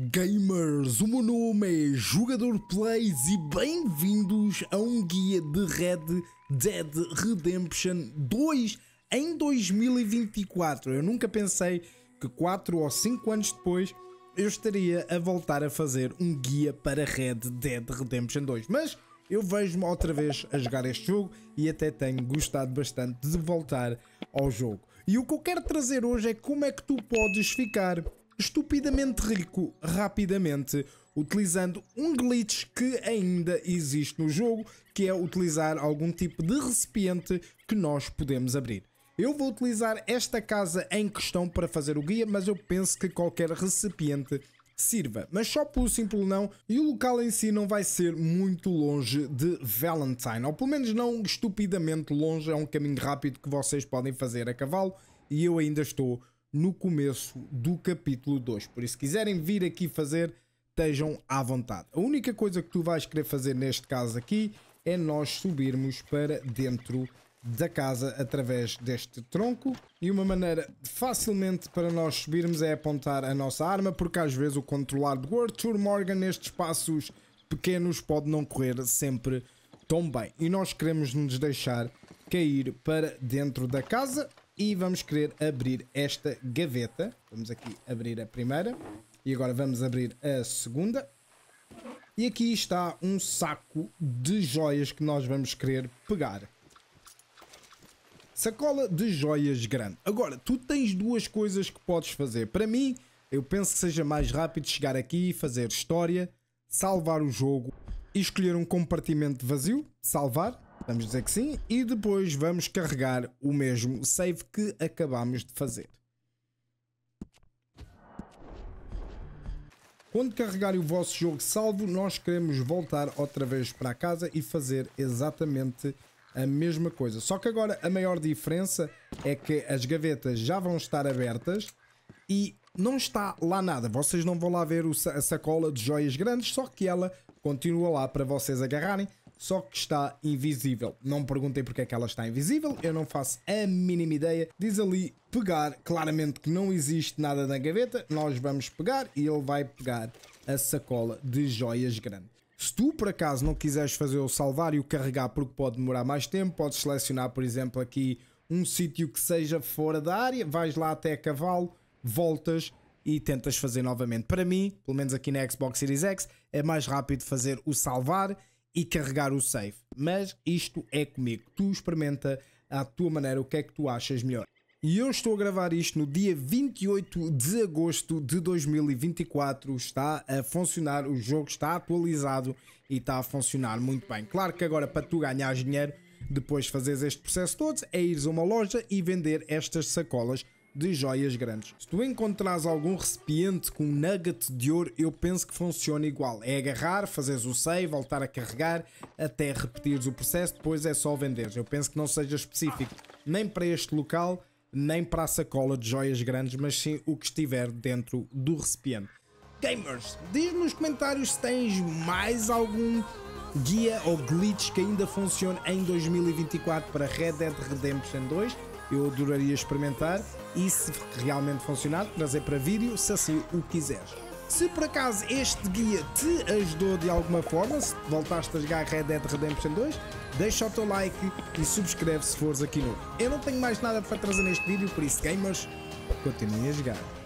Gamers, o meu nome é Jogador Plays e bem-vindos a um guia de Red Dead Redemption 2 em 2024. Eu nunca pensei que 4 ou 5 anos depois eu estaria a voltar a fazer um guia para Red Dead Redemption 2, mas eu vejo-me outra vez a jogar este jogo e até tenho gostado bastante de voltar ao jogo. E o que eu quero trazer hoje é como é que tu podes ficar estupidamente rico rapidamente, utilizando um glitch que ainda existe no jogo, que é utilizar algum tipo de recipiente que nós podemos abrir. Eu vou utilizar esta casa em questão para fazer o guia, mas eu penso que qualquer recipiente sirva, mas só por simples não, e o local em si não vai ser muito longe de Valentine, ou pelo menos não estupidamente longe, é um caminho rápido que vocês podem fazer a cavalo, e eu ainda estou no começo do capítulo 2. Por isso, se quiserem vir aqui fazer, estejam à vontade. A única coisa que tu vais querer fazer neste caso aqui é nós subirmos para dentro da casa através deste tronco e uma maneira facilmente para nós subirmos é apontar a nossa arma porque às vezes o controlar do Arthur Morgan nestes espaços pequenos pode não correr sempre tão bem e nós queremos nos deixar cair para dentro da casa e vamos querer abrir esta gaveta. Vamos aqui abrir a primeira e agora vamos abrir a segunda. E aqui está um saco de joias que nós vamos querer pegar. Sacola de joias grande. Agora, tu tens duas coisas que podes fazer. Para mim, eu penso que seja mais rápido chegar aqui e fazer história, salvar o jogo e escolher um compartimento vazio, salvar, Vamos dizer que sim e depois vamos carregar o mesmo save que acabámos de fazer. Quando carregarem o vosso jogo salvo, nós queremos voltar outra vez para casa e fazer exatamente a mesma coisa. Só que agora a maior diferença é que as gavetas já vão estar abertas e não está lá nada. Vocês não vão lá ver a sacola de joias grandes, só que ela continua lá para vocês agarrarem só que está invisível. Não me perguntem porque é que ela está invisível, eu não faço a mínima ideia. Diz ali pegar, claramente que não existe nada na gaveta, nós vamos pegar e ele vai pegar a sacola de joias grande. Se tu por acaso não quiseres fazer o salvar e o carregar porque pode demorar mais tempo, podes selecionar por exemplo aqui um sítio que seja fora da área, vais lá até cavalo, voltas e tentas fazer novamente. Para mim, pelo menos aqui na Xbox Series X, é mais rápido fazer o salvar e carregar o save. Mas isto é comigo. Tu experimenta à tua maneira o que é que tu achas melhor. E eu estou a gravar isto no dia 28 de agosto de 2024. Está a funcionar, o jogo está atualizado e está a funcionar muito bem. Claro que agora para tu ganhares dinheiro, depois fazeres este processo todo, é ires a uma loja e vender estas sacolas de joias grandes. Se tu encontrares algum recipiente com um nugget de ouro, eu penso que funciona igual. É agarrar, fazeres o save, voltar a carregar, até repetires o processo, depois é só vender. Eu penso que não seja específico nem para este local, nem para a sacola de joias grandes, mas sim o que estiver dentro do recipiente. Gamers, diz nos comentários se tens mais algum guia ou glitch que ainda funcione em 2024 para Red Dead Redemption 2 eu adoraria experimentar e, se realmente funcionar, trazer é para vídeo se assim o quiseres. Se por acaso este guia te ajudou de alguma forma, se voltaste a jogar Red Dead Redemption 2, deixa o teu like e subscreve se fores aqui novo. Eu não tenho mais nada para trazer neste vídeo, por isso gamers, continuem a jogar.